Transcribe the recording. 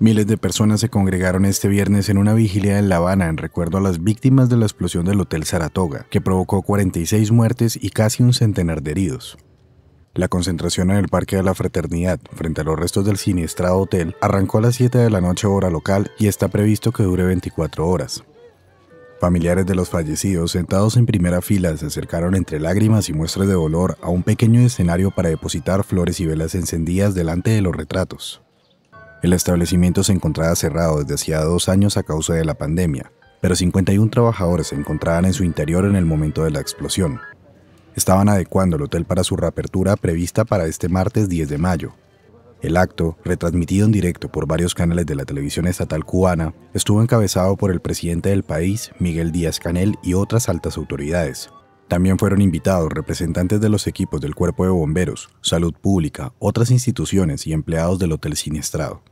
Miles de personas se congregaron este viernes en una vigilia en La Habana en recuerdo a las víctimas de la explosión del Hotel Saratoga, que provocó 46 muertes y casi un centenar de heridos. La concentración en el Parque de la Fraternidad, frente a los restos del siniestrado hotel, arrancó a las 7 de la noche hora local y está previsto que dure 24 horas. Familiares de los fallecidos, sentados en primera fila, se acercaron entre lágrimas y muestras de dolor a un pequeño escenario para depositar flores y velas encendidas delante de los retratos. El establecimiento se encontraba cerrado desde hacía dos años a causa de la pandemia, pero 51 trabajadores se encontraban en su interior en el momento de la explosión. Estaban adecuando el hotel para su reapertura prevista para este martes 10 de mayo. El acto, retransmitido en directo por varios canales de la televisión estatal cubana, estuvo encabezado por el presidente del país, Miguel Díaz Canel, y otras altas autoridades. También fueron invitados representantes de los equipos del Cuerpo de Bomberos, Salud Pública, otras instituciones y empleados del Hotel Siniestrado.